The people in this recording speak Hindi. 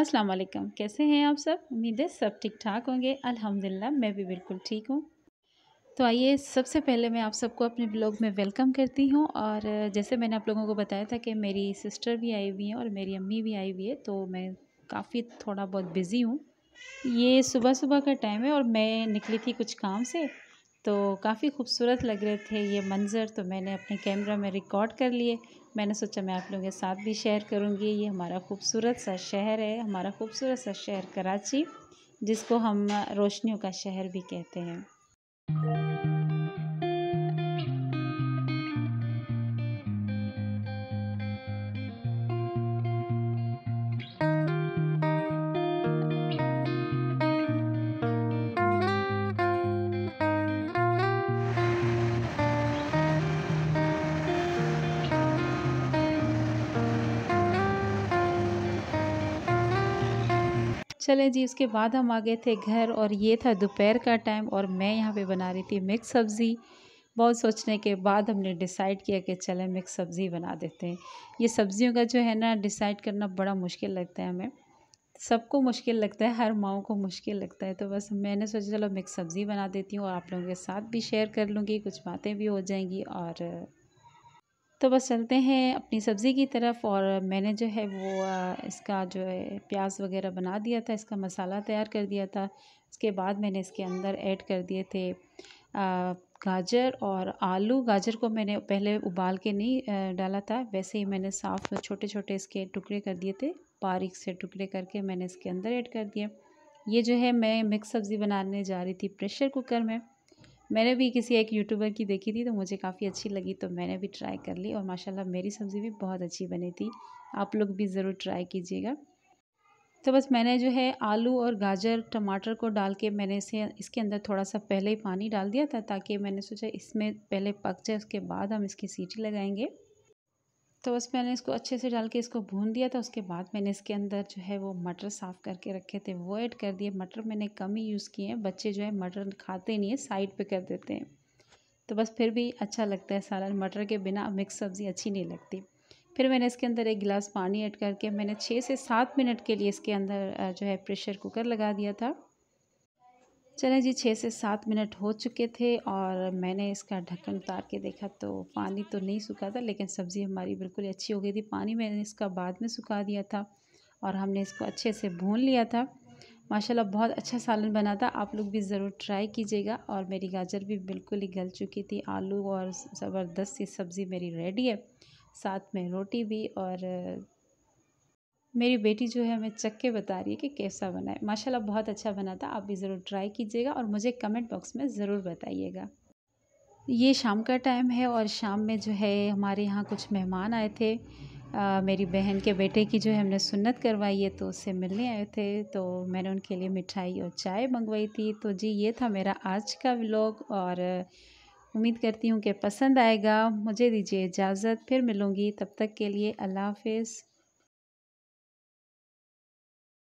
अस्सलाम वालेकुम कैसे हैं आप सब उम्मीद है सब ठीक ठाक होंगे अल्हम्दुलिल्लाह मैं भी बिल्कुल ठीक हूँ तो आइए सबसे पहले मैं आप सबको अपने ब्लॉग में वेलकम करती हूँ और जैसे मैंने आप लोगों को बताया था कि मेरी सिस्टर भी आई हुई है और मेरी अम्मी भी आई हुई है तो मैं काफ़ी थोड़ा बहुत बिज़ी हूँ ये सुबह सुबह का टाइम है और मैं निकली थी कुछ काम से तो काफ़ी खूबसूरत लग रहे थे ये मंज़र तो मैंने अपने कैमरा में रिकॉर्ड कर लिए मैंने सोचा मैं आप लोगों के साथ भी शेयर करूँगी ये हमारा खूबसूरत सा शहर है हमारा खूबसूरत सा शहर कराची जिसको हम रोशनियों का शहर भी कहते हैं चले जी उसके बाद हम आ गए थे घर और ये था दोपहर का टाइम और मैं यहाँ पे बना रही थी मिक्स सब्ज़ी बहुत सोचने के बाद हमने डिसाइड किया कि चले मिक्स सब्ज़ी बना देते हैं ये सब्ज़ियों का जो है ना डिसाइड करना बड़ा मुश्किल लगता है हमें सबको मुश्किल लगता है हर माओ को मुश्किल लगता है तो बस मैंने सोचा चलो मिक्स सब्ज़ी बना देती हूँ और आप लोगों के साथ भी शेयर कर लूँगी कुछ बातें भी हो जाएंगी और तो बस चलते हैं अपनी सब्ज़ी की तरफ और मैंने जो है वो इसका जो है प्याज वगैरह बना दिया था इसका मसाला तैयार कर दिया था उसके बाद मैंने इसके अंदर ऐड कर दिए थे गाजर और आलू गाजर को मैंने पहले उबाल के नहीं डाला था वैसे ही मैंने साफ़ छोटे छोटे इसके टुकड़े कर दिए थे बारीक से टुकड़े करके मैंने इसके अंदर ऐड कर दिए ये जो है मैं मिक्स सब्ज़ी बनाने जा रही थी प्रेशर कुकर में मैंने भी किसी एक यूट्यूबर की देखी थी तो मुझे काफ़ी अच्छी लगी तो मैंने भी ट्राई कर ली और माशाल्लाह मेरी सब्ज़ी भी बहुत अच्छी बनी थी आप लोग भी ज़रूर ट्राई कीजिएगा तो बस मैंने जो है आलू और गाजर टमाटर को डाल के मैंने इसे इसके अंदर थोड़ा सा पहले ही पानी डाल दिया था ताकि मैंने सोचा इसमें पहले पक जाए उसके बाद हम इसकी सीटी लगाएंगे तो बस मैंने इसको अच्छे से डाल के इसको भून दिया था उसके बाद मैंने इसके अंदर जो है वो मटर साफ़ करके रखे थे वो ऐड कर दिए मटर मैंने कम ही यूज़ किए हैं बच्चे जो है मटर खाते नहीं है साइड पे कर देते हैं तो बस फिर भी अच्छा लगता है सालन मटर के बिना मिक्स सब्ज़ी अच्छी नहीं लगती फिर मैंने इसके अंदर एक गिलास पानी ऐड करके मैंने छः से सात मिनट के लिए इसके अंदर जो है प्रेशर कुकर लगा दिया था चलें जी छः से सात मिनट हो चुके थे और मैंने इसका ढक्कन उतार के देखा तो पानी तो नहीं सूखा था लेकिन सब्ज़ी हमारी बिल्कुल अच्छी हो गई थी पानी मैंने इसका बाद में सुखा दिया था और हमने इसको अच्छे से भून लिया था माशाल्लाह बहुत अच्छा सालन बना था आप लोग भी ज़रूर ट्राई कीजिएगा और मेरी गाजर भी बिल्कुल ही गल चुकी थी आलू और ज़बरदस्त सी सब्ज़ी मेरी रेडी है साथ में रोटी भी और मेरी बेटी जो है हमें चख के बता रही है कि कैसा बनाए माशाल्लाह बहुत अच्छा बना था आप भी ज़रूर ट्राई कीजिएगा और मुझे कमेंट बॉक्स में ज़रूर बताइएगा ये शाम का टाइम है और शाम में जो है हमारे यहाँ कुछ मेहमान आए थे आ, मेरी बहन के बेटे की जो है हमने सुन्नत करवाई है तो उससे मिलने आए थे तो मैंने उनके लिए मिठाई और चाय मंगवाई थी तो जी ये था मेरा आज का व्लॉग और उम्मीद करती हूँ कि पसंद आएगा मुझे दीजिए इजाज़त फिर मिलूँगी तब तक के लिए अल्लाह हाफिज़